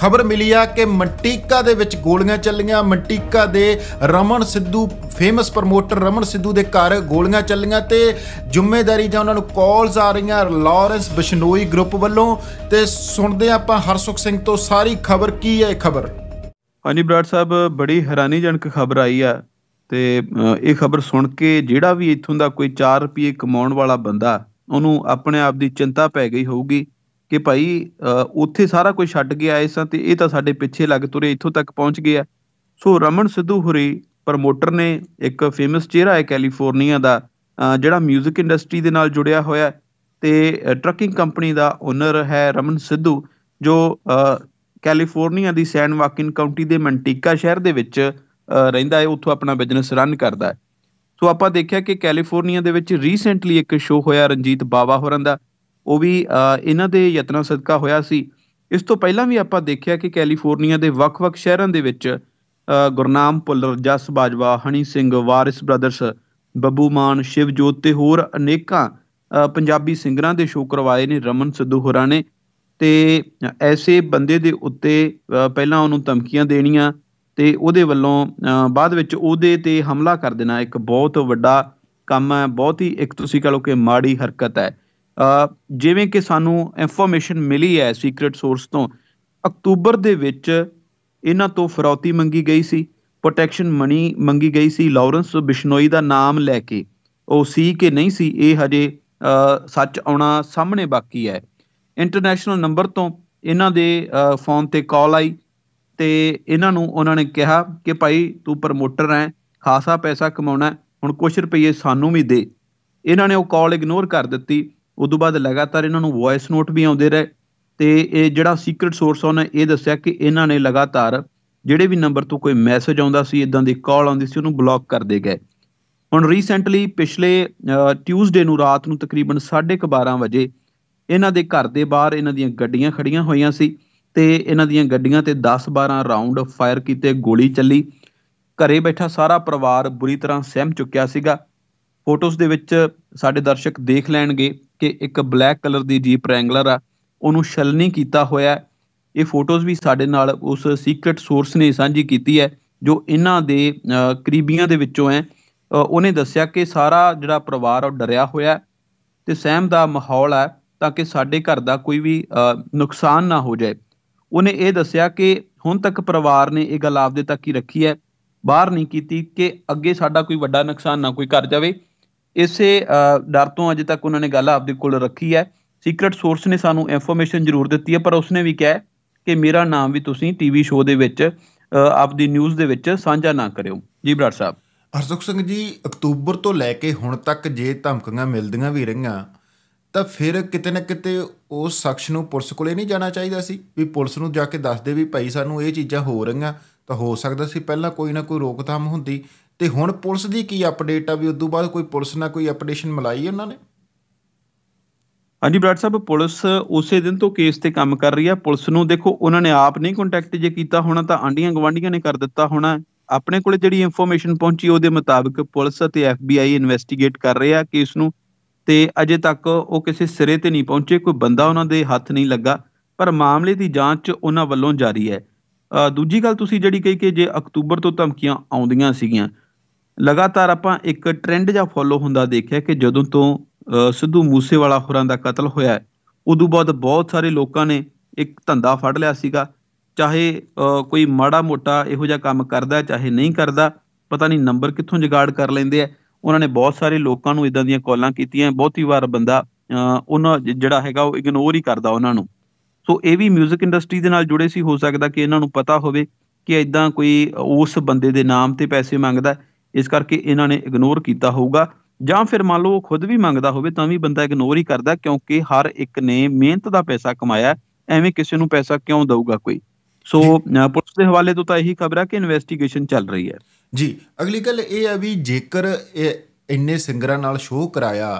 ਖਬਰ ਮਿਲੀ ਆ ਕਿ ਮਟੀਕਾ ਦੇ ਵਿੱਚ ਗੋਲੀਆਂ ਚੱਲੀਆਂ ਮਟੀਕਾ ਦੇ ਰਮਨ ਸਿੱਧੂ ਫੇਮਸ ਪ੍ਰਮੋਟਰ ਰਮਨ ਸਿੱਧੂ ਦੇ ਘਰ ਗੋਲੀਆਂ ਚੱਲੀਆਂ ਤੇ ਜ਼ਿੰਮੇਵਾਰੀ ਜਾਂ ਉਹਨਾਂ ਨੂੰ ਕਾਲਸ ਆ ਰਹੀਆਂ ਲਾਰੈਂਸ ਬਿਸ਼ਨੋਈ ਗਰੁੱਪ ਵੱਲੋਂ ਤੇ ਸੁਣਦੇ ਆਪਾਂ ਹਰਸੁਖ ਸਿੰਘ ਤੋਂ ਸਾਰੀ ਖਬਰ ਕੀ ਹੈ ਇਹ ਖਬਰ ਹਾਂਜੀ ਬਰਾੜ ਸਾਹਿਬ ਬੜੀ ਹੈਰਾਨੀਜਨਕ ਖਬਰ ਆਈ ਆ ਤੇ ਇਹ ਖਬਰ ਸੁਣ ਕੇ ਜਿਹੜਾ ਵੀ ਇੱਥੋਂ ਦਾ ਕੋਈ 4 ਰੁਪਏ ਕਮਾਉਣ ਵਾਲਾ ਬੰਦਾ ਉਹਨੂੰ ਆਪਣੇ ਆਪ ਦੀ ਚਿੰਤਾ ਪੈ ਗਈ ਹੋਊਗੀ ਕਿ ਭਾਈ ਉੱਥੇ ਸਾਰਾ ਕੁਝ ਛੱਡ ਕੇ ਆਏ ਸਾਂ ਤੇ ਇਹ ਤਾਂ ਸਾਡੇ ਪਿੱਛੇ ਲੱਗ ਤੁਰੇ ਇੱਥੋਂ ਤੱਕ ਪਹੁੰਚ ਗਏ ਆ ਸੋ ਰਮਨ ਸਿੱਧੂ ਹੁਰੀ ਪ੍ਰਮੋਟਰ ਨੇ ਇੱਕ ਫੇਮਸ ਚਿਹਰਾ ਹੈ ਕੈਲੀਫੋਰਨੀਆ ਦਾ ਜਿਹੜਾ 뮤직 ਇੰਡਸਟਰੀ ਦੇ ਨਾਲ ਜੁੜਿਆ ਹੋਇਆ ਤੇ ਟਰੱਕਿੰਗ ਕੰਪਨੀ ਦਾ ਓਨਰ ਹੈ ਰਮਨ ਸਿੱਧੂ ਜੋ ਕੈਲੀਫੋਰਨੀਆ ਦੀ ਸੈਨ ਵਾਕਿਨ ਕਾਉਂਟੀ ਦੇ ਮੰਟੀਕਾ ਸ਼ਹਿਰ ਦੇ ਵਿੱਚ ਰਹਿੰਦਾ ਹੈ ਉੱਥੋਂ ਆਪਣਾ ਬਿਜ਼ਨਸ ਰਨ ਕਰਦਾ ਹੈ ਸੋ ਆਪਾਂ ਦੇਖਿਆ ਕਿ ਕੈਲੀਫੋਰਨੀਆ ਦੇ ਵਿੱਚ ਰੀਸੈਂਟਲੀ ਇੱਕ ਸ਼ੋਅ ਹੋਇਆ ਰਣਜੀਤ ਬਾਵਾ ਹੋਰਾਂ ਦਾ ਉਹ ਵੀ ਇਹਨਾਂ ਦੇ ਯਤਨਾਂ ਸਦਕਾ ਹੋਇਆ ਸੀ ਇਸ ਤੋਂ ਪਹਿਲਾਂ ਵੀ ਆਪਾਂ ਦੇਖਿਆ ਕਿ ਕੈਲੀਫੋਰਨੀਆ ਦੇ ਵੱਖ-ਵੱਖ ਸ਼ਹਿਰਾਂ ਦੇ ਵਿੱਚ ਗੁਰਨਾਮ ਪੁੱਲਰ ਜਸ ਬਾਜਵਾ ਹਣੀ ਸਿੰਘ ਵਾਰਿਸ ਬ੍ਰਦਰਸ ਬੱਬੂ ਮਾਨ ਸ਼ਿਵਜੋਤ ਤੇ ਹੋਰ ਅਨੇਕਾਂ ਪੰਜਾਬੀ ਸਿੰਗਰਾਂ ਦੇ ਸ਼ੋਅ ਕਰਵਾਏ ਨੇ ਰਮਨ ਸਿੱਧੂ ਹੋਰਾਂ ਨੇ ਤੇ ਐਸੇ ਬੰਦੇ ਦੇ ਉੱਤੇ ਪਹਿਲਾਂ ਉਹਨੂੰ ਧਮਕੀਆਂ ਦੇਣੀਆਂ ਤੇ ਉਹਦੇ ਵੱਲੋਂ ਬਾਅਦ ਵਿੱਚ ਉਹਦੇ ਤੇ ਹਮਲਾ ਕਰ ਦੇਣਾ ਇੱਕ ਬਹੁਤ ਵੱਡਾ ਕੰਮ ਹੈ ਬਹੁਤ ਹੀ ਇੱਕ ਤੁਸੀਂ ਕਹ ਕਿ ਮਾੜੀ ਹਰਕਤ ਹੈ ਜਿਵੇਂ ਕਿ ਸਾਨੂੰ ਇਨਫੋਰਮੇਸ਼ਨ ਮਿਲੀ ਹੈ ਸੀਕ੍ਰੀਟ ਸੋਰਸ ਤੋਂ ਅਕਤੂਬਰ ਦੇ ਵਿੱਚ ਇਹਨਾਂ ਤੋਂ ਫਰੌਤੀ ਮੰਗੀ ਗਈ ਸੀ ਪ੍ਰੋਟੈਕਸ਼ਨ ਮਨੀ ਮੰਗੀ ਗਈ ਸੀ ਲਾਰੈਂਸ ਬਿਸ਼ਨੋਈ ਦਾ ਨਾਮ ਲੈ ਕੇ ਉਹ ਸੀ ਕਿ ਨਹੀਂ ਸੀ ਇਹ ਹਜੇ ਸੱਚ ਆਉਣਾ ਸਾਹਮਣੇ ਬਾਕੀ ਹੈ ਇੰਟਰਨੈਸ਼ਨਲ ਨੰਬਰ ਤੋਂ ਇਹਨਾਂ ਦੇ ਫੋਨ ਤੇ ਕਾਲ ਆਈ ਤੇ ਇਹਨਾਂ ਨੂੰ ਉਹਨਾਂ ਨੇ ਕਿਹਾ ਕਿ ਭਾਈ ਤੂੰ ਪ੍ਰਮੋਟਰ ਹੈ ਖਾਸਾ ਪੈਸਾ ਕਮਾਉਣਾ ਹੁਣ ਕੁਝ ਰੁਪਏ ਸਾਨੂੰ ਵੀ ਦੇ ਇਹਨਾਂ ਨੇ ਉਹ ਕਾਲ ਇਗਨੋਰ ਕਰ ਦਿੱਤੀ ਉਦੋਂ ਬਾਅਦ ਲਗਾਤਾਰ ਇਹਨਾਂ ਨੂੰ ਵੌਇਸ ਨੋਟ ਵੀ ਆਉਂਦੇ ਰਹੇ ਤੇ ਇਹ ਜਿਹੜਾ ਸੀਕ੍ਰੀਟ ਸੋਰਸ ਉਹਨੇ ਇਹ ਦੱਸਿਆ ਕਿ ਇਹਨਾਂ ਨੇ ਲਗਾਤਾਰ ਜਿਹੜੇ ਵੀ ਨੰਬਰ ਤੋਂ ਕੋਈ ਮੈਸੇਜ ਆਉਂਦਾ ਸੀ ਇਦਾਂ ਦੀ ਕਾਲ ਆਉਂਦੀ ਸੀ ਉਹਨੂੰ ਬਲੌਕ ਕਰਦੇ ਗਏ ਹੁਣ ਰੀਸੈਂਟਲੀ ਪਿਛਲੇ ਟਿਊਜ਼ਡੇ ਨੂੰ ਰਾਤ ਨੂੰ ਤਕਰੀਬਨ 12:30 ਵਜੇ ਇਹਨਾਂ ਦੇ ਘਰ ਦੇ ਬਾਹਰ ਇਹਨਾਂ ਦੀਆਂ ਗੱਡੀਆਂ ਖੜੀਆਂ ਹੋਈਆਂ ਸੀ ਤੇ ਇਹਨਾਂ ਦੀਆਂ ਗੱਡੀਆਂ ਤੇ 10-12 ਰਾਉਂਡ ਫਾਇਰ ਕੀਤੇ ਗੋਲੀ ਚੱਲੀ ਘਰੇ ਬੈਠਾ ਸਾਰਾ ਪਰਿਵਾਰ ਬੁਰੀ ਤਰ੍ਹਾਂ ਸਹਿਮ ਚੁੱਕਿਆ ਸੀਗਾ ਫੋਟੋਜ਼ ਦੇ ਵਿੱਚ ਸਾਡੇ ਦਰਸ਼ਕ ਦੇਖ ਲੈਣਗੇ ਕਿ ਇੱਕ ਬਲੈਕ ਕਲਰ ਦੀ ਜੀਪ ਰੈਂਗਲਰ ਆ ਉਹਨੂੰ ਛਲਨੀ ਕੀਤਾ ਹੋਇਆ ਇਹ ਫੋਟੋਜ਼ ਵੀ ਸਾਡੇ ਨਾਲ ਉਸ ਸੀਕ੍ਰੀਟ ਸੋਰਸ ਨੇ ਸਾਂਝੀ ਕੀਤੀ ਹੈ ਜੋ ਇਹਨਾਂ ਦੇ ਕਰੀਬੀਆਂ ਦੇ ਵਿੱਚੋਂ ਹੈ ਉਹਨੇ ਦੱਸਿਆ ਕਿ ਸਾਰਾ ਜਿਹੜਾ ਪਰਿਵਾਰ ਉਹ ਡਰਿਆ ਹੋਇਆ ਤੇ ਸਹਿਮ ਦਾ ਮਾਹੌਲ ਹੈ ਤਾਂ ਕਿ ਸਾਡੇ ਘਰ ਦਾ ਕੋਈ ਵੀ ਨੁਕਸਾਨ ਨਾ ਹੋ ਜਾਏ ਉਹਨੇ ਇਹ ਦੱਸਿਆ ਕਿ ਹੁਣ ਤੱਕ ਪਰਿਵਾਰ ਨੇ ਇਹ ਗੱਲ ਆਪਦੇ ਤੱਕ ਹੀ ਰੱਖੀ ਹੈ ਬਾਹਰ ਨਹੀਂ ਕੀਤੀ ਕਿ ਅੱਗੇ ਸਾਡਾ ਕੋਈ ਵੱਡਾ ਨੁਕਸਾਨ ਨਾ ਕੋਈ ਕਰ ਜਾਵੇ ਇਸੇ ਡਰ ਤੋਂ ਅਜੇ ਤੱਕ ਉਹਨਾਂ ਨੇ ਗੱਲ ਆਪਦੇ ਕੋਲ ਰੱਖੀ ਹੈ ਸੀਕ੍ਰੀਟ ਸੋਰਸ ਨੇ ਸਾਨੂੰ ਇਨਫੋਰਮੇਸ਼ਨ ਜ਼ਰੂਰ ਦਿੱਤੀ ਹੈ ਪਰ ਉਸਨੇ ਵੀ ਕਿਹਾ ਕਿ ਮੇਰਾ ਨਾਮ ਵੀ ਤੁਸੀਂ ਟੀਵੀ ਸ਼ੋਅ ਦੇ ਵਿੱਚ ਆਪਦੀ ਨਿਊਜ਼ ਦੇ ਵਿੱਚ ਸਾਂਝਾ ਨਾ ਕਰਿਓ ਜੀ ਬਰਾੜ ਸਾਹਿਬ ਹਰਸੁਖ ਸਿੰਘ ਜੀ ਅਕਤੂਬਰ ਤੋਂ ਲੈ ਕੇ ਹੁਣ ਤੱਕ ਜੇ ਧਮਕੀਆਂ ਮਿਲਦੀਆਂ ਵੀ ਰਹੀਆਂ ਤਾਂ ਫਿਰ ਕਿਤੇ ਨਾ ਕਿਤੇ ਉਸ ਸ਼ਖਸ ਨੂੰ ਪੁਲਿਸ ਕੋਲੇ ਨਹੀਂ ਜਾਣਾ ਚਾਹੀਦਾ ਸੀ ਵੀ ਪੁਲਿਸ ਨੂੰ ਜਾ ਕੇ ਦੱਸ ਦੇ ਵੀ ਭਾਈ ਸਾਨੂੰ ਇਹ ਚੀਜ਼ਾਂ ਹੋ ਰਹੀਆਂ ਤਾਂ ਹੋ ਸਕਦਾ ਸੀ ਪਹਿਲਾਂ ਕੋਈ ਨਾ ਕੋਈ ਰੋਕਥਾਮ ਹੁੰਦੀ ਤੇ ਹੁਣ ਪੁਲਿਸ ਦੀ ਕੀ ਅਪਡੇਟ ਆ ਵੀ ਉਸ ਤੋਂ ਬਾਅਦ ਕੋਈ ਪੁਲਿਸ ਨਾਲ ਕੋਈ ਅਪਡੇਸ਼ਨ ਮਲਾਈ ਉਹਨਾਂ ਨੇ ਹਾਂਜੀ ਬ੍ਰਾਦਰ ਸਾਹਿਬ ਪੁਲਿਸ ਉਸੇ ਦਿਨ ਤੋਂ ਕੇਸ ਤੇ ਕੰਮ ਕਰ ਰਹੀ ਆ ਪੁਲਿਸ ਨੂੰ ਦੇਖੋ ਉਹਨਾਂ ਨੇ ਆਪ ਨਹੀਂ ਕੰਟੈਕਟ ਜੇ ਕੀਤਾ ਹੋਣਾ ਤਾਂ ਆਂਡੀਆਂ ਗਵਾਂਡੀਆਂ ਨੇ ਕਰ ਦਿੱਤਾ ਹੋਣਾ ਆਪਣੇ ਕੋਲੇ ਜਿਹੜੀ ਇਨਫੋਰਮੇਸ਼ਨ ਪਹੁੰਚੀ ਉਹਦੇ ਮੁਤਾਬਕ ਪੁਲਿਸ ਅਤੇ ਐਫਬੀਆਈ ਇਨਵੈਸਟੀਗੇਟ ਕਰ ਰਹੇ ਆ ਕੇਸ ਨੂੰ ਤੇ ਅਜੇ ਤੱਕ ਉਹ ਕਿਸੇ ਸਿਰੇ ਤੇ ਨਹੀਂ ਪਹੁੰਚੇ ਕੋਈ ਬੰਦਾ ਉਹਨਾਂ ਦੇ ਹੱਥ ਨਹੀਂ ਲੱਗਾ ਪਰ ਮਾਮਲੇ ਦੀ ਜਾਂਚ ਉਹਨਾਂ ਵੱਲੋਂ ਜਾਰੀ ਹੈ ਦੂਜੀ ਗੱਲ ਤੁਸੀਂ ਜਿਹੜੀ ਕਹੀ ਕਿ ਜੇ ਅਕਤੂਬਰ ਤੋਂ ਧਮਕੀਆਂ ਆਉਂਦੀਆਂ ਸੀਗੀਆਂ ਲਗਾਤਾਰ ਆਪਾਂ ਇੱਕ ਟ੍ਰੈਂਡ ਜਾਂ ਫੋਲੋ ਹੁੰਦਾ ਦੇਖਿਆ ਕਿ ਜਦੋਂ ਤੋਂ ਸਿੱਧੂ ਮੂਸੇਵਾਲਾ ਹੋਰਾਂ ਦਾ ਕਤਲ ਹੋਇਆ ਉਦੋਂ ਬਾਅਦ ਬਹੁਤ ਸਾਰੇ ਲੋਕਾਂ ਨੇ ਇੱਕ ਧੰਦਾ ਫੜ ਲਿਆ ਸੀਗਾ ਚਾਹੇ ਕੋਈ ਮਾੜਾ ਮੋਟਾ ਇਹੋ ਜਿਹਾ ਕੰਮ ਕਰਦਾ ਚਾਹੇ ਨਹੀਂ ਕਰਦਾ ਪਤਾ ਨਹੀਂ ਨੰਬਰ ਕਿੱਥੋਂ ਜਗਾੜ ਕਰ ਲੈਂਦੇ ਆ ਉਹਨਾਂ ਨੇ ਬਹੁਤ ਸਾਰੇ ਲੋਕਾਂ ਨੂੰ ਇਦਾਂ ਦੀਆਂ ਕਾਲਾਂ ਕੀਤੀਆਂ ਬਹੁਤੀ ਵਾਰ ਬੰਦਾ ਉਹਨਾਂ ਜਿਹੜਾ ਹੈਗਾ ਉਹ ਇਗਨੋਰ ਹੀ ਕਰਦਾ ਉਹਨਾਂ ਨੂੰ ਸੋ ਇਹ ਵੀ 뮤직 ਇੰਡਸਟਰੀ ਦੇ ਨਾਲ ਜੁੜੇ ਸੀ ਹੋ ਸਕਦਾ ਕਿ ਇਹਨਾਂ ਨੂੰ ਪਤਾ ਹੋਵੇ ਕਿ ਇਦਾਂ ਕੋਈ ਉਸ ਬੰਦੇ ਦੇ ਨਾਮ ਤੇ ਪੈਸੇ ਮੰਗਦਾ ਇਸ ਕਰਕੇ ਇਹਨਾਂ ਨੇ ਇਗਨੋਰ ਕੀਤਾ ਹੋਊਗਾ ਜਾਂ ਫਿਰ ਮੰਨ ਲਓ ਉਹ ਖੁਦ ਵੀ ਮੰਗਦਾ ਹੋਵੇ ਤਾਂ ਵੀ ਬੰਦਾ ਇਗਨੋਰ ਹੀ ਕਰਦਾ ਕਿਉਂਕਿ ਹਰ ਇੱਕ ਨੇ ਮਿਹਨਤ ਦਾ ਪੈਸਾ ਕਮਾਇਆ ਐਵੇਂ ਕਿਸੇ ਨੂੰ ਪੈਸਾ ਕਿਉਂ ਦਊਗਾ ਕੋਈ ਸੋ ਪੁਲਿਸ ਦੇ ਹਵਾਲੇ ਤੋਂ ਤਾਂ ਇਹੀ ਖਬਰ ਆ ਕਿ ਇਨਵੈਸਟੀਗੇਸ਼ਨ ਚੱਲ ਰਹੀ ਹੈ ਜੀ ਅਗਲੀ ਗੱਲ ਇਹ ਆ ਵੀ ਜੇਕਰ ਇੰਨੇ ਸਿੰਗਰਾਂ ਨਾਲ ਸ਼ੋਅ ਕਰਾਇਆ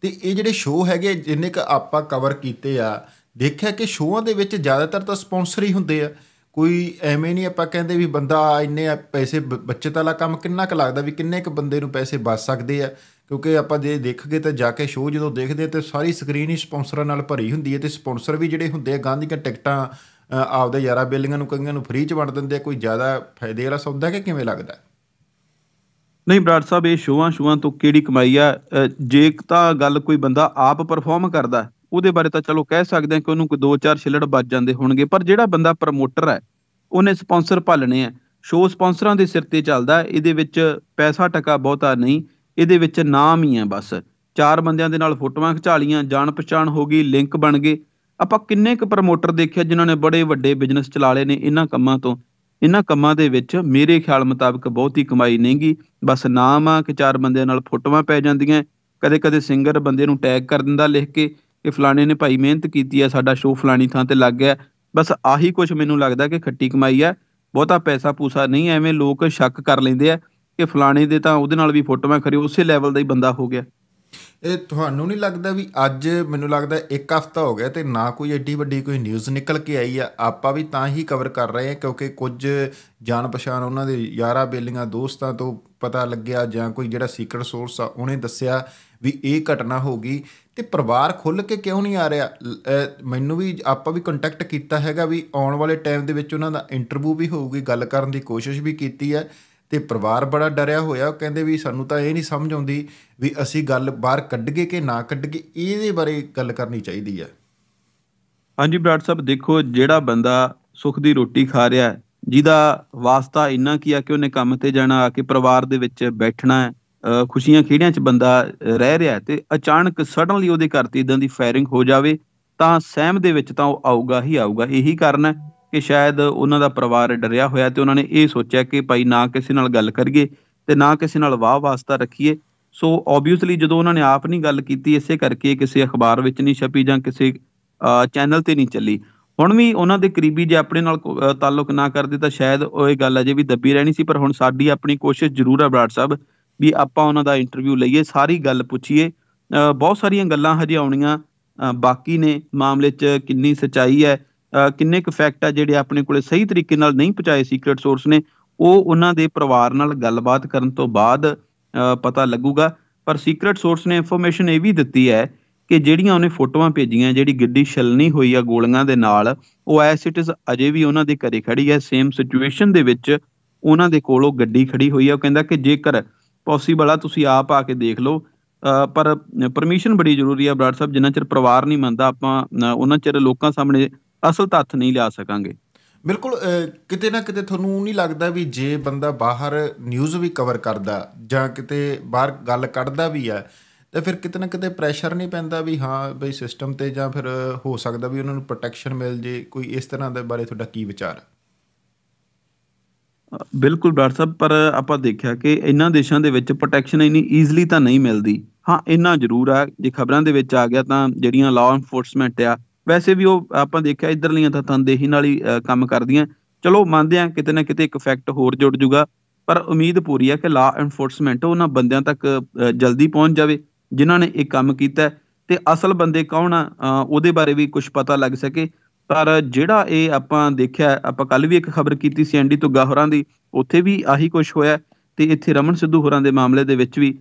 ਤੇ ਇਹ ਜਿਹੜੇ ਸ਼ੋਅ ਹੈਗੇ ਜਿੰਨੇ ਕ ਆਪਾਂ ਕਵਰ ਕੀਤੇ ਆ ਦੇਖਿਆ ਕਿ ਸ਼ੋਆਂ ਦੇ ਵਿੱਚ ਜ਼ਿਆਦਾਤਰ ਤਾਂ ਸਪਾਂਸਰ ਹੀ ਹੁੰਦੇ ਆ ਕੋਈ ਐਵੇਂ ਨਹੀਂ ਆਪਾਂ ਕਹਿੰਦੇ ਵੀ ਬੰਦਾ ਇੰਨੇ ਪੈਸੇ ਬਚਤ ਵਾਲਾ ਕੰਮ ਕਿੰਨਾ ਕੁ ਲੱਗਦਾ ਵੀ ਕਿੰਨੇ ਕੁ ਬੰਦੇ ਨੂੰ ਪੈਸੇ ਬਚ ਸਕਦੇ ਆ ਕਿਉਂਕਿ ਆਪਾਂ ਜੇ ਦੇਖਗੇ ਤਾਂ ਜਾ ਕੇ ਸ਼ੋਅ ਜਦੋਂ ਦੇਖਦੇ ਤੇ ਸਾਰੀ ਸਕਰੀਨ ਹੀ ਸਪਾਂਸਰਾਂ ਨਾਲ ਭਰੀ ਹੁੰਦੀ ਹੈ ਤੇ ਸਪਾਂਸਰ ਵੀ ਜਿਹੜੇ ਹੁੰਦੇ ਆ ਗਾਂਧੀਆਂ ਟਿਕਟਾਂ ਆਪਦੇ ਯਾਰਾ ਬਿਲਿੰਗਾਂ ਨੂੰ ਕਈਆਂ ਨੂੰ ਫ੍ਰੀ ਚ ਵੰਡ ਦਿੰਦੇ ਆ ਕੋਈ ਜ਼ਿਆਦਾ ਫਾਇਦੇ ਵਾਲਾ ਸੌਦਾ ਕਿ ਕਿਵੇਂ ਲੱਗਦਾ ਨਹੀਂ ਬਰਾੜ ਸਾਹਿਬ ਇਹ ਸ਼ੋਆਂ ਸ਼ੋਆਂ ਤੋਂ ਕਿਹੜੀ ਕਮਾਈ ਆ ਜੇ ਤਾਂ ਗੱਲ ਕੋਈ ਬੰਦਾ ਆਪ ਪਰਫਾਰਮ ਕਰਦਾ ਉਹਦੇ ਬਾਰੇ ਤਾਂ ਚਲੋ ਕਹਿ ਸਕਦੇ ਆ ਕਿ ਉਹਨੂੰ ਕੋ 2-4 ਛਿਲੜ ਵੱਜ ਜਾਂਦੇ ਹੋਣਗੇ ਪਰ ਜਿਹੜਾ ਬੰਦਾ ਪ੍ਰਮੋਟਰ ਹੈ ਉਹਨੇ ਸਪான்ਸਰ ਭਾਲਣੇ ਆ ਸ਼ੋ ਸਪான்ਸਰਾਂ ਦੇ ਸਿਰ ਤੇ ਚੱਲਦਾ ਇਹਦੇ ਵਿੱਚ ਪੈਸਾ ਟਕਾ ਬਹੁਤਾ ਨਹੀਂ ਇਹਦੇ ਵਿੱਚ ਨਾਮ ਹੀ ਆ ਬਸ ਚਾਰ ਬੰਦਿਆਂ ਦੇ ਨਾਲ ਫੋਟੋਆਂ ਖਿਚਾ ਲੀਆਂ ਜਾਣ ਪਛਾਣ ਹੋ ਗਈ ਲਿੰਕ ਬਣ ਗਏ ਆਪਾਂ ਕਿੰਨੇ ਕੁ ਪ੍ਰਮੋਟਰ ਦੇਖਿਆ ਜਿਨ੍ਹਾਂ ਨੇ ਬੜੇ ਵੱਡੇ ਬਿਜ਼ਨਸ ਚਲਾ ਲਏ ਨੇ ਇਹਨਾਂ ਕੰਮਾਂ ਤੋਂ ਇਹਨਾਂ ਕੰਮਾਂ ਦੇ ਵਿੱਚ ਮੇਰੇ ਖਿਆਲ ਮੁਤਾਬਕ ਬਹੁਤੀ ਕਮਾਈ ਨਹੀਂ ਗਈ ਬਸ ਨਾਮ ਆ ਕਿ ਚਾਰ ਬੰਦਿਆਂ ਨਾਲ ਫੋਟੋਆਂ ਪੈ ਜਾਂਦੀਆਂ ਕਦੇ ਕਦੇ ਸਿੰਗਰ ਬੰਦੇ ਨੂੰ ਟੈਗ ਕਰ ਦਿੰਦਾ ਲਿਖ ਕੇ ਕਿ ਫਲਾਣੇ ਨੇ ਭਾਈ ਮਿਹਨਤ ਕੀਤੀ ਹੈ ਸਾਡਾ ਸ਼ੋਅ ਫਲਾਣੀ ਥਾਂ ਤੇ ਲੱਗ ਗਿਆ ਬਸ ਆਹੀ ਕੁਝ ਮੈਨੂੰ ਲੱਗਦਾ ਕਿ ਖੱਟੀ ਕਮਾਈ ਹੈ ਬਹੁਤਾ ਪੈਸਾ ਪੂਸਾ ਨਹੀਂ ਐਵੇਂ ਲੋਕ ਸ਼ੱਕ ਕਰ ਲੈਂਦੇ ਆ ਕਿ ਫਲਾਣੇ ਦੇ ਤਾਂ ਉਹਦੇ ਨਾਲ ਵੀ ਫੋਟੋਆਂ ਖਰੀ ਉਸੇ ਲੈਵਲ ਦਾ ਹੀ ਬੰਦਾ ਹੋ ਗਿਆ ਇਹ ਤੁਹਾਨੂੰ ਨਹੀਂ ਲੱਗਦਾ ਵੀ ਅੱਜ ਮੈਨੂੰ ਲੱਗਦਾ ਇੱਕ ਹਫਤਾ ਹੋ ਗਿਆ ਤੇ ਨਾ ਕੋਈ ਏਡੀ ਵੱਡੀ ਕੋਈ ਨਿਊਜ਼ ਨਿਕਲ ਕੇ ਆਈ ਆ ਆਪਾਂ ਵੀ ਤਾਂ ਹੀ ਕਵਰ ਕਰ ਰਹੇ ਆ ਕਿਉਂਕਿ ਕੁਝ ਜਾਣ ਪਛਾਣ ਉਹਨਾਂ ਦੇ ਯਾਰਾ ਬੇਲੀਆਂ ਦੋਸਤਾਂ ਤੋਂ ਪਤਾ ਲੱਗਿਆ ਜਾਂ ਕੋਈ ਜਿਹੜਾ ਸੀਕ੍ਰੇਟ ਸੋਰਸ ਆ ਉਹਨੇ ਦੱਸਿਆ ਵੀ ਇਹ ਘਟਨਾ ਹੋ ਗਈ ਤੇ ਪਰਿਵਾਰ ਖੁੱਲ ਕੇ ਕਿਉਂ ਨਹੀਂ ਆ ਰਿਹਾ ਮੈਨੂੰ ਵੀ ਆਪਾਂ ਵੀ ਕੰਟੈਕਟ ਕੀਤਾ ਹੈਗਾ ਵੀ ਆਉਣ ਵਾਲੇ ਟਾਈਮ ਦੇ ਵਿੱਚ ਉਹਨਾਂ ਦਾ ਇੰਟਰਵਿਊ ਵੀ ਹੋਊਗੀ ਗੱਲ ਕਰਨ ਦੀ ਕੋਸ਼ਿਸ਼ ਵੀ ਕੀਤੀ ਹੈ ਤੇ ਪਰਿਵਾਰ ਬੜਾ ਡਰਿਆ ਹੋਇਆ ਕਹਿੰਦੇ ਵੀ ਸਾਨੂੰ ਤਾਂ ਇਹ ਨਹੀਂ ਸਮਝ ਆਉਂਦੀ ਵੀ ਅਸੀਂ ਗੱਲ ਬਾਹਰ ਕੱਢਗੇ ਕਿ ਨਾ ਕੱਢਗੇ ਇਹਦੇ ਬਾਰੇ ਗੱਲ ਕਰਨੀ ਚਾਹੀਦੀ ਹੈ ਹਾਂਜੀ ਬਰਾੜ ਸਾਹਿਬ ਦੇਖੋ ਜਿਹੜਾ ਬੰਦਾ ਸੁਖ ਦੀ ਰੋਟੀ ਖਾ ਰਿਹਾ ਹੈ ਜਿਹਦਾ ਵਾਸਤਾ ਇੰਨਾ ਕੀ ਆ ਕਿ ਉਹਨੇ ਕੰਮ ਤੇ ਜਾਣਾ ਆ ਕੇ ਪਰਿਵਾਰ ਦੇ ਵਿੱਚ ਬੈਠਣਾ ਹੈ ਖੁਸ਼ੀਆਂ ਖੇੜਿਆਂ 'ਚ ਬੰਦਾ ਰਹਿ ਰਿਹਾ ਤੇ ਅਚਾਨਕ ਸਡਨਲੀ ਉਹਦੇ ਘਰ ਤੇ ਇਦਾਂ ਦੀ ਫਾਇਰਿੰਗ ਹੋ ਜਾਵੇ ਤਾਂ ਸਹਿਮ ਦੇ ਵਿੱਚ ਤਾਂ ਉਹ ਆਊਗਾ ਹੀ ਆਊਗਾ ਇਹੀ ਕਾਰਨ ਹੈ ਕਿ ਸ਼ਾਇਦ ਉਹਨਾਂ ਦਾ ਪਰਿਵਾਰ ਡਰਿਆ ਹੋਇਆ ਤੇ ਉਹਨਾਂ ਨੇ ਇਹ ਸੋਚਿਆ ਕਿ ਭਾਈ ਨਾ ਕਿਸੇ ਨਾਲ ਗੱਲ ਕਰੀਏ ਤੇ ਨਾ ਕਿਸੇ ਨਾਲ ਵਾਹ ਵਾਸਤਾ ਰੱਖੀਏ ਸੋ ਆਬਵੀਅਸਲੀ ਜਦੋਂ ਉਹਨਾਂ ਨੇ ਆਪ ਨਹੀਂ ਗੱਲ ਕੀਤੀ ਇਸੇ ਕਰਕੇ ਕਿਸੇ ਅਖਬਾਰ ਵਿੱਚ ਨਹੀਂ ਛਪੀ ਜਾਂ ਕਿਸੇ ਚੈਨਲ ਤੇ ਨਹੀਂ ਚੱਲੀ ਹੁਣ ਵੀ ਉਹਨਾਂ ਦੇ ਕਰੀਬੀ ਜੇ ਆਪਣੇ ਨਾਲ ਤਾਲੁਕ ਨਾ ਕਰਦੇ ਤਾਂ ਸ਼ਾਇਦ ਉਹ ਇਹ ਗੱਲ ਅਜੇ ਵੀ ਦੱਬੀ ਰਹਿਣੀ ਸੀ ਪਰ ਹੁਣ ਸਾਡੀ ਆਪਣੀ ਕੋਸ਼ਿਸ਼ ਜ਼ਰੂਰ ਹੈ ਬਰਾੜ ਸਾਹਿਬ ਵੀ ਆਪਾਂ ਉਹਨਾਂ ਦਾ ਇੰਟਰਵਿਊ ਲਈਏ ਸਾਰੀ ਗੱਲ ਪੁੱਛੀਏ ਬਹੁਤ ਸਾਰੀਆਂ ਗੱਲਾਂ ਹਜੇ ਆਉਣੀਆਂ ਬਾਕੀ ਨੇ ਮਾਮਲੇ 'ਚ ਕਿੰਨੀ ਸਚਾਈ ਹੈ ਕਿੰਨੇ ਕੁ ਫੈਕਟ ਆ ਜਿਹੜੇ ਆਪਣੇ ਕੋਲੇ ਸਹੀ ਤਰੀਕੇ ਨਾਲ ਨਹੀਂ ਪਹੁੰਚਾਏ ਸੀਕ੍ਰੀਟ ਸੋਰਸ ਨੇ ਉਹ ਉਹਨਾਂ ਦੇ ਪਰਿਵਾਰ ਨਾਲ ਗੱਲਬਾਤ ਕਰਨ ਤੋਂ ਬਾਅਦ ਪਤਾ ਲੱਗੂਗਾ ਪਰ ਸੀਕ੍ਰੀਟ ਸੋਰਸ ਨੇ ਇਨਫੋਰਮੇਸ਼ਨ ਇਹ ਵੀ ਦਿੱਤੀ ਹੈ ਕਿ ਜਿਹੜੀਆਂ ਉਹਨੇ ਫੋਟੋਆਂ ਭੇਜੀਆਂ ਜਿਹੜੀ ਗੱਡੀ ਛਲਣੀ ਹੋਈ ਆ ਗੋਲੀਆਂ ਦੇ ਨਾਲ ਉਹ ਐਸ ਇਟ ਇਜ਼ ਅਜੇ ਵੀ ਉਹਨਾਂ ਦੇ ਘਰੇ ਖੜੀ ਹੈ ਸੇਮ ਸਿਚੁਏਸ਼ਨ ਦੇ ਵਿੱਚ ਉਹਨਾਂ ਦੇ ਕੋਲ ਉਹ ਗੱਡੀ ਖੜੀ ਹੋਈ ਆ ਉਹ ਕਹਿੰਦਾ ਕਿ ਜੇਕਰ ਪੋਸੀਬਲ ਆ ਤੁਸੀਂ ਆਪ ਆ ਕੇ ਦੇਖ ਲਓ ਪਰ ਪਰਮਿਸ਼ਨ ਬੜੀ ਜ਼ਰੂਰੀ ਆ ਬਰਾਦਰ ਸਾਹਿਬ ਜਿੰਨਾ ਚਿਰ ਪਰਿਵਾਰ ਨਹੀਂ ਮੰਨਦਾ ਆਪਾਂ ਉਹਨਾਂ ਚਿਰ ਲੋਕਾਂ ਸਾਹਮਣੇ ਅਸਲ ਤੱਥ ਨਹੀਂ ਲਿਆ ਸਕਾਂਗੇ ਬਿਲਕੁਲ ਕਿਤੇ ਨਾ ਕਿਤੇ ਤੁਹਾਨੂੰ ਨਹੀਂ ਲੱਗਦਾ ਵੀ ਜੇ ਬੰਦਾ ਬਾਹਰ ਨਿਊਜ਼ ਵੀ ਕਵਰ ਕਰਦਾ ਜਾਂ ਕਿਤੇ ਬਾਹਰ ਗੱਲ ਕੱਢਦਾ ਵੀ ਆ ਤੇ ਫਿਰ ਕਿਤੇ ਨਾ ਕਿਤੇ ਪ੍ਰੈਸ਼ਰ ਨਹੀਂ ਪੈਂਦਾ ਵੀ ਹਾਂ ਬਈ ਸਿਸਟਮ ਤੇ ਜਾਂ ਫਿਰ ਹੋ ਸਕਦਾ ਵੀ ਉਹਨਾਂ ਨੂੰ ਪ੍ਰੋਟੈਕਸ਼ਨ ਮਿਲ ਜੇ ਕੋਈ ਇਸ ਤਰ੍ਹਾਂ ਦੇ ਬਾਰੇ ਤੁਹਾਡਾ ਕੀ ਵਿਚਾਰ ਹੈ ਬਿਲਕੁਲ ਡਾਕਟਰ ਸਾਹਿਬ ਪਰ ਆਪਾਂ ਦੇਖਿਆ ਕਿ ਇਹਨਾਂ ਦੇਸ਼ਾਂ ਦੇ ਵਿੱਚ ਪ੍ਰੋਟੈਕਸ਼ਨ ਇਨੀ ਈਜ਼ੀਲੀ ਤਾਂ ਨਹੀਂ ਮਿਲਦੀ ਹਾਂ ਇਹਨਾਂ ਜ਼ਰੂਰ ਆ ਜੇ ਖਬਰਾਂ ਦੇ ਵਿੱਚ ਆ ਗਿਆ ਤਾਂ ਜਿਹੜੀਆਂ ਲਾਅ ਐਨਫੋਰਸਮੈਂਟ ਆ ਵੈਸੇ ਵੀ ਉਹ ਆਪਾਂ ਦੇਖਿਆ ਇਧਰਲੀਆਂ ਤਾਂ ਤੰਦੇਹੀ ਨਾਲ ਹੀ ਕੰਮ ਕਰਦੀਆਂ ਚਲੋ ਮੰਨਦੇ ਆ ਕਿਤੇ ਨਾ ਕਿਤੇ ਇੱਕ ਫੈਕਟ ਹੋਰ ਜੁੜ ਜੂਗਾ ਪਰ ਉਮੀਦ ਪੂਰੀ ਆ ਕਿ ਲਾਅ ਐਨਫੋਰਸਮੈਂਟ ਉਹਨਾਂ ਬੰਦਿਆਂ ਤੱਕ ਜਲਦੀ ਪਹੁੰਚ ਜਾਵੇ ਜਿਨ੍ਹਾਂ ਨੇ ਇਹ ਕੰਮ ਕੀਤਾ ਤੇ ਅਸਲ ਬੰਦੇ ਕੌਣ ਆ ਉਹਦੇ ਬਾਰੇ ਵੀ ਕੁਝ ਪਤਾ ਲੱਗ ਸਕੇ ਪਰ ਜਿਹੜਾ ਇਹ ਆਪਾਂ ਦੇਖਿਆ ਆਪਾਂ ਕੱਲ ਵੀ ਇੱਕ ਖਬਰ ਕੀਤੀ ਸੀ ਐਂਡੀ ਤੋਂ ਗਾਹਰਾਂ ਦੀ ਉੱਥੇ ਵੀ ਆਹੀ ਕੁਝ ਹੋਇਆ ਤੇ ਇੱਥੇ ਰਮਨ ਸਿੱਧੂ ਹੋਰਾਂ ਦੇ ਮਾਮਲੇ ਦੇ ਵਿੱਚ ਵੀ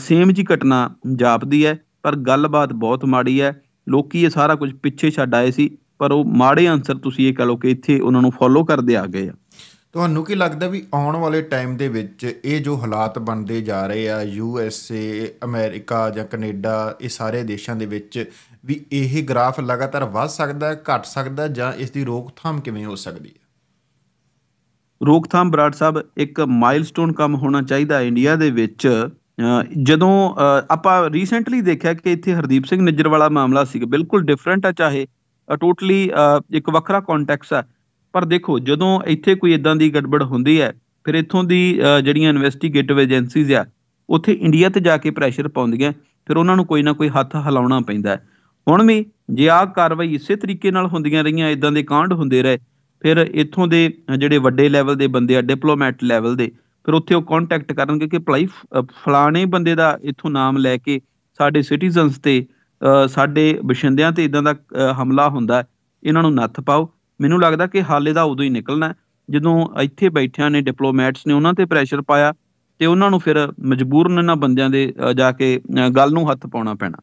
ਸੇਮ ਜੀ ਘਟਨਾ ਜਾਪਦੀ ਹੈ ਪਰ ਗੱਲਬਾਤ ਬਹੁਤ ਮਾੜੀ ਹੈ ਲੋਕੀ ਇਹ ਸਾਰਾ ਕੁਝ ਪਿੱਛੇ ਛੱਡ ਆਏ ਸੀ ਪਰ ਉਹ ਮਾੜੇ ਆਨਸਰ ਤੁਸੀਂ ਇਹ ਕਹ ਲੋ ਕਿ ਇੱਥੇ ਉਹਨਾਂ ਨੂੰ ਫੋਲੋ ਕਰਦੇ ਆ ਗਏ ਆ ਤੁਹਾਨੂੰ ਕੀ ਲੱਗਦਾ ਵੀ ਆਉਣ ਵਾਲੇ ਟਾਈਮ ਦੇ ਵਿੱਚ ਇਹ ਜੋ ਹਾਲਾਤ ਬਣਦੇ ਜਾ ਰਹੇ ਆ ਯੂ ਐਸ ਏ ਅਮਰੀਕਾ ਜਾਂ ਕੈਨੇਡਾ ਇਹ ਸਾਰੇ ਦੇਸ਼ਾਂ ਦੇ ਵਿੱਚ ਵੀ ਇਹ ਗ੍ਰਾਫ ਲਗਾਤਾਰ ਵੱਧ ਸਕਦਾ ਹੈ ਘਟ ਸਕਦਾ ਹੈ ਜਾਂ ਇਸ ਦੀ ਰੋਕਥਾਮ ਕਿਵੇਂ ਹੋ ਸਕਦੀ ਹੈ ਰੋਕਥਾਮ ਬਰਾੜ ਸਾਹਿਬ ਇੱਕ ਮਾਈਲਸਟੋਨ ਕੰਮ ਹੋਣਾ ਚਾਹੀਦਾ ਇੰਡੀਆ ਦੇ ਵਿੱਚ ਜਦੋਂ ਆਪਾਂ ਰੀਸੈਂਟਲੀ ਦੇਖਿਆ ਕਿ ਇੱਥੇ ਹਰਦੀਪ ਸਿੰਘ ਨਿੱਜਰ ਵਾਲਾ ਮਾਮਲਾ ਸੀ ਬਿਲਕੁਲ ਡਿਫਰੈਂਟ ਆ ਚਾਹੇ ਟੋਟਲੀ ਇੱਕ ਵੱਖਰਾ ਕੰਟੈਕਸਟ ਆ ਪਰ ਦੇਖੋ ਜਦੋਂ ਇੱਥੇ ਕੋਈ ਇਦਾਂ ਦੀ ਗੜਬੜ ਹੁੰਦੀ ਹੈ ਫਿਰ ਇਥੋਂ ਦੀ ਜਿਹੜੀਆਂ ਇਨਵੈਸਟੀਗੇਟਿਵ ਏਜੰਸੀਜ਼ ਆ ਉੱਥੇ ਇੰਡੀਆ ਤੇ ਜਾ ਕੇ ਪ੍ਰੈਸ਼ਰ ਪਾਉਂਦੀਆਂ ਫਿਰ ਉਹਨਾਂ ਨੂੰ ਕੋਈ ਨਾ ਕੋਈ ਹੱਥ ਹਿਲਾਉਣਾ ਪੈਂਦਾ ਹੈ ਹੁਣ ਵੀ ਜੇ ਆਹ ਕਾਰਵਾਈ ਇਸੇ ਤਰੀਕੇ ਨਾਲ ਹੁੰਦੀਆਂ ਰਹੀਆਂ ਇਦਾਂ ਦੇ ਕਾਂਡ ਹੁੰਦੇ ਰਹੇ ਫਿਰ ਇੱਥੋਂ ਦੇ ਜਿਹੜੇ ਵੱਡੇ ਲੈਵਲ ਦੇ ਬੰਦੇ ਆ ਡਿਪਲੋਮੈਟ ਲੈਵਲ ਦੇ ਫਿਰ ਉੱਥੇ ਉਹ ਕੰਟੈਕਟ ਕਰਨਗੇ ਕਿ ਭਲਾਈ ਫਲਾਣੇ ਬੰਦੇ ਦਾ ਇੱਥੋਂ ਨਾਮ ਲੈ ਕੇ ਸਾਡੇ ਸਿਟੀਜ਼ਨਸ ਤੇ ਸਾਡੇ ਬਸ਼ਿੰਦਿਆਂ ਤੇ ਇਦਾਂ ਦਾ ਹਮਲਾ ਹੁੰਦਾ ਇਹਨਾਂ ਨੂੰ ਨੱਥ ਪਾਓ ਮੈਨੂੰ ਲੱਗਦਾ ਕਿ ਹਾਲੇ ਦਾ ਉਦੋਂ ਹੀ ਨਿਕਲਣਾ ਜਦੋਂ ਇੱਥੇ ਬੈਠਿਆਂ ਨੇ ਡਿਪਲੋਮੈਟਸ ਨੇ ਉਹਨਾਂ ਤੇ ਪ੍ਰੈਸ਼ਰ ਪਾਇਆ ਤੇ ਉਹਨਾਂ ਨੂੰ ਫਿਰ ਮਜਬੂਰਨ ਇਹਨਾਂ ਬੰਦਿਆਂ ਦੇ ਜਾ ਕੇ ਗੱਲ ਨੂੰ ਹੱਥ ਪਾਉਣਾ ਪੈਣਾ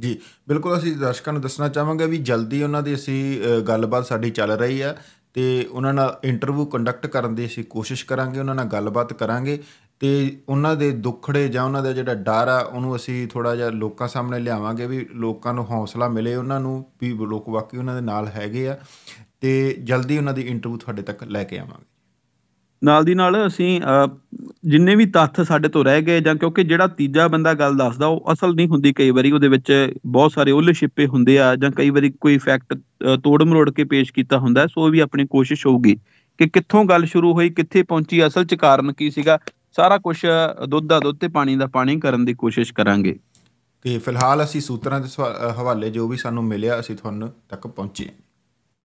ਜੀ ਬਿਲਕੁਲ ਅਸੀਂ ਦਰਸ਼ਕਾਂ ਨੂੰ ਦੱਸਣਾ ਚਾਹਾਂਗੇ ਵੀ ਜਲਦੀ ਉਹਨਾਂ ਦੀ ਅਸੀਂ ਗੱਲਬਾਤ ਸਾਡੀ ਚੱਲ ਰਹੀ ਆ ਤੇ ਉਹਨਾਂ ਨਾਲ ਇੰਟਰਵਿਊ ਕੰਡਕਟ ਕਰਨ ਦੀ ਅਸੀਂ ਕੋਸ਼ਿਸ਼ ਕਰਾਂਗੇ ਉਹਨਾਂ ਨਾਲ ਗੱਲਬਾਤ ਕਰਾਂਗੇ ਤੇ ਉਹਨਾਂ ਦੇ ਦੁੱਖੜੇ ਜਾਂ ਉਹਨਾਂ ਦਾ ਜਿਹੜਾ ਡਰ ਆ ਉਹਨੂੰ ਅਸੀਂ ਥੋੜਾ ਜਿਹਾ ਲੋਕਾਂ ਸਾਹਮਣੇ ਲਿਆਵਾਂਗੇ ਵੀ ਲੋਕਾਂ ਨੂੰ ਹੌਸਲਾ ਮਿਲੇ ਉਹਨਾਂ ਨੂੰ ਵੀ ਲੋਕ ਵਾਕਈ ਉਹਨਾਂ ਦੇ ਨਾਲ ਹੈਗੇ ਆ ਤੇ ਜਲਦੀ ਉਹਨਾਂ ਦੀ ਇੰਟਰਵਿਊ ਤੁਹਾਡੇ ਤੱਕ ਲੈ ਕੇ ਆਵਾਂਗੇ ਨਾਲ ਦੀ ਨਾਲ ਅਸੀਂ ਜਿੰਨੇ ਵੀ ਤੱਥ ਸਾਡੇ ਤੋਂ ਰਹਿ ਗਏ ਜਾਂ ਕਿਉਂਕਿ ਜਿਹੜਾ ਤੀਜਾ ਬੰਦਾ ਗੱਲ ਦੱਸਦਾ ਉਹ ਅਸਲ ਨਹੀਂ ਹੁੰਦੀ ਕਈ ਵਾਰੀ ਉਹਦੇ ਵਿੱਚ ਬਹੁਤ ਸਾਰੇ ਉਲ ਛਿਪੇ ਹੁੰਦੇ ਆ ਜਾਂ ਕਈ ਵਾਰੀ ਕੋਈ ਫੈਕਟ ਤੋੜ ਮਰੋੜ ਕੇ ਪੇਸ਼ ਕੀਤਾ ਹੁੰਦਾ ਸੋ ਵੀ ਆਪਣੀ ਕੋਸ਼ਿਸ਼ ਹੋਊਗੀ ਕਿ ਕਿੱਥੋਂ ਗੱਲ ਸ਼ੁਰੂ ਹੋਈ ਕਿੱਥੇ ਪਹੁੰਚੀ ਅਸਲ 'ਚ ਕਾਰਨ ਕੀ ਸੀਗਾ ਸਾਰਾ ਕੁਝ ਦੁੱਧ ਦਾ ਦੁੱਧ ਤੇ ਪਾਣੀ ਦਾ ਪਾਣੀ ਕਰਨ ਦੀ ਕੋਸ਼ਿਸ਼ ਕਰਾਂਗੇ ਤੇ ਫਿਲਹਾਲ ਅਸੀਂ ਸੂਤਰਾਂ ਦੇ ਹਵਾਲੇ ਜੋ ਵੀ ਸਾਨੂੰ ਮਿਲਿਆ ਅਸੀਂ ਤੁਹਾਨੂੰ ਤੱਕ ਪਹੁੰਚੇ